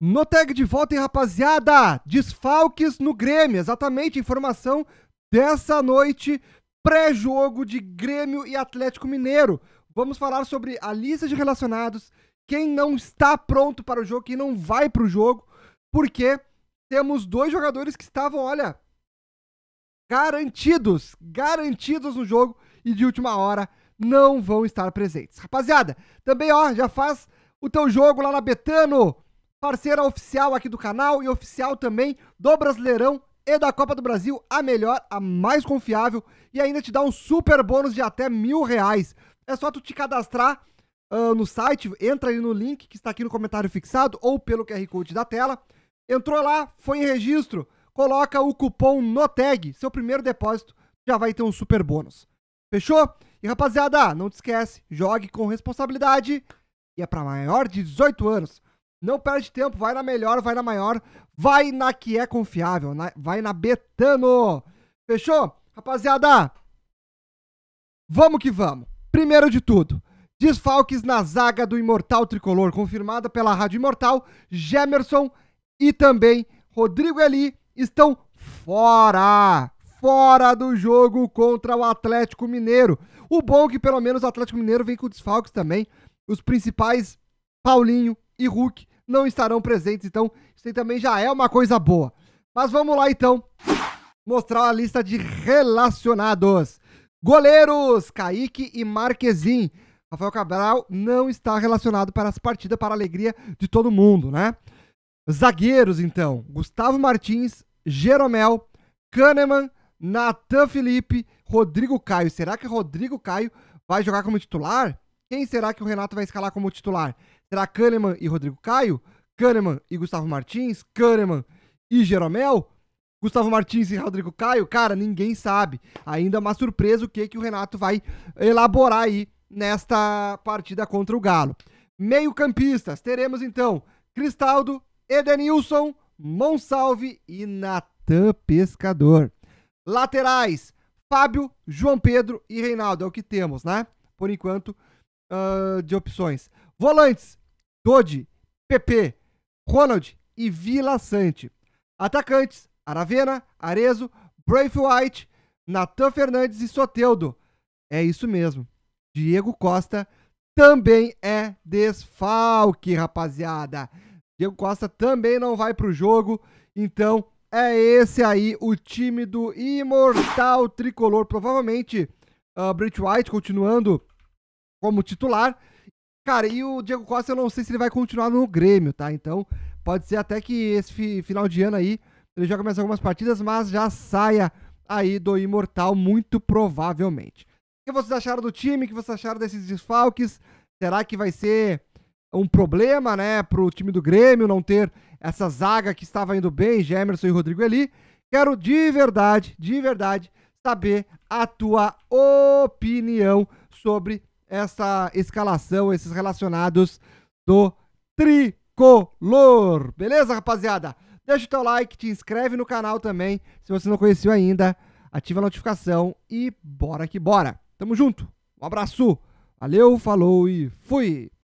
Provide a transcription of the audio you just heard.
No tag de volta, hein, rapaziada? Desfalques no Grêmio, exatamente, informação dessa noite, pré-jogo de Grêmio e Atlético Mineiro. Vamos falar sobre a lista de relacionados, quem não está pronto para o jogo, quem não vai para o jogo, porque temos dois jogadores que estavam, olha, garantidos, garantidos no jogo e de última hora não vão estar presentes. Rapaziada, também, ó, já faz o teu jogo lá na Betano, parceira oficial aqui do canal e oficial também do Brasileirão e da Copa do Brasil, a melhor, a mais confiável, e ainda te dá um super bônus de até mil reais. É só tu te cadastrar uh, no site, entra ali no link que está aqui no comentário fixado ou pelo QR Code da tela. Entrou lá, foi em registro, coloca o cupom NOTEG, seu primeiro depósito, já vai ter um super bônus. Fechou? E rapaziada, não te esquece, jogue com responsabilidade e é para maior de 18 anos. Não perde tempo, vai na melhor, vai na maior, vai na que é confiável, na, vai na Betano. Fechou? Rapaziada, vamos que vamos. Primeiro de tudo, desfalques na zaga do Imortal Tricolor, confirmada pela Rádio Imortal, Gemerson e também Rodrigo Eli estão fora, fora do jogo contra o Atlético Mineiro. O bom é que pelo menos o Atlético Mineiro vem com desfalques também, os principais Paulinho e Hulk não estarão presentes, então isso aí também já é uma coisa boa. Mas vamos lá então mostrar a lista de relacionados. Goleiros, Kaique e Marquezin. Rafael Cabral não está relacionado para essa partida, para a alegria de todo mundo, né? Zagueiros, então. Gustavo Martins, Jeromel, Kahneman, Natan Felipe, Rodrigo Caio. Será que Rodrigo Caio vai jogar como titular? Quem será que o Renato vai escalar como titular? Será Kahneman e Rodrigo Caio? Kahneman e Gustavo Martins? Kahneman e Jeromel? Gustavo Martins e Rodrigo Caio? Cara, ninguém sabe. Ainda é uma surpresa o que, que o Renato vai elaborar aí nesta partida contra o Galo. Meio-campistas, teremos então Cristaldo, Edenilson, Monsalve e Natan Pescador. Laterais, Fábio, João Pedro e Reinaldo. É o que temos, né? Por enquanto, uh, de opções. Volantes: Dodi, PP, Ronald e Vila Sante. Atacantes: Aravena, Arezo, Braithwaite, Natan Fernandes e Soteudo. É isso mesmo. Diego Costa também é desfalque, rapaziada. Diego Costa também não vai para o jogo. Então, é esse aí o time do Imortal Tricolor. Provavelmente, uh, White continuando como titular. Cara, e o Diego Costa, eu não sei se ele vai continuar no Grêmio, tá? Então, pode ser até que esse fi final de ano aí ele joga mais algumas partidas, mas já saia aí do Imortal, muito provavelmente. O que vocês acharam do time? O que vocês acharam desses desfalques? Será que vai ser um problema, né, pro time do Grêmio não ter essa zaga que estava indo bem, Gemerson e Rodrigo Eli? Quero de verdade, de verdade, saber a tua opinião sobre essa escalação, esses relacionados do tricolor. Beleza, rapaziada? Deixa o teu like, te inscreve no canal também, se você não conheceu ainda, ativa a notificação e bora que bora. Tamo junto. Um abraço. Valeu, falou e fui.